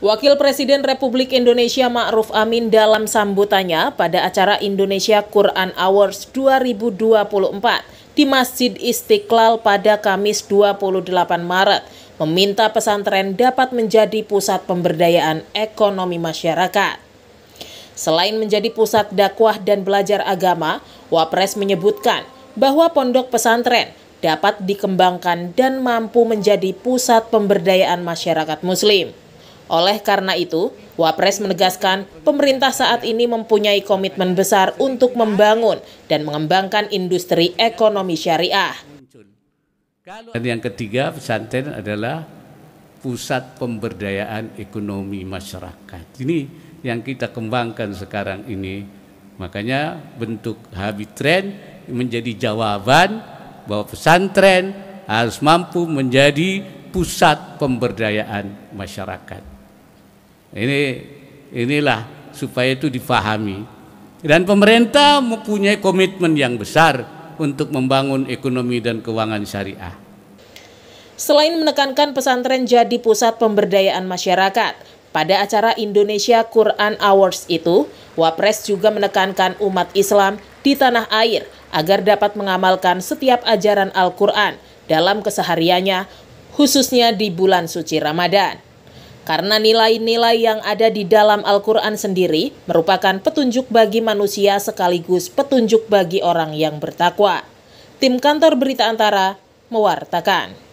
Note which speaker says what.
Speaker 1: Wakil Presiden Republik Indonesia Ma'ruf Amin dalam sambutannya pada acara Indonesia Quran Awards 2024 di Masjid Istiqlal pada Kamis 28 Maret meminta pesantren dapat menjadi pusat pemberdayaan ekonomi masyarakat. Selain menjadi pusat dakwah dan belajar agama, Wapres menyebutkan bahwa pondok pesantren dapat dikembangkan dan mampu menjadi pusat pemberdayaan masyarakat muslim. Oleh karena itu, Wapres menegaskan pemerintah saat ini mempunyai komitmen besar untuk membangun dan mengembangkan industri ekonomi syariah.
Speaker 2: Dan yang ketiga, pesantren adalah pusat pemberdayaan ekonomi masyarakat. Ini yang kita kembangkan sekarang ini. Makanya bentuk habit trend menjadi jawaban bahwa pesantren harus mampu menjadi pusat pemberdayaan masyarakat. Ini inilah supaya itu difahami. Dan pemerintah mempunyai komitmen yang besar untuk membangun ekonomi dan keuangan syariah.
Speaker 1: Selain menekankan pesantren jadi pusat pemberdayaan masyarakat, pada acara Indonesia Quran Awards itu, Wapres juga menekankan umat Islam di tanah air agar dapat mengamalkan setiap ajaran Al-Quran dalam kesehariannya, khususnya di bulan suci Ramadan. Karena nilai-nilai yang ada di dalam Al-Quran sendiri merupakan petunjuk bagi manusia sekaligus petunjuk bagi orang yang bertakwa. Tim Kantor Berita Antara mewartakan.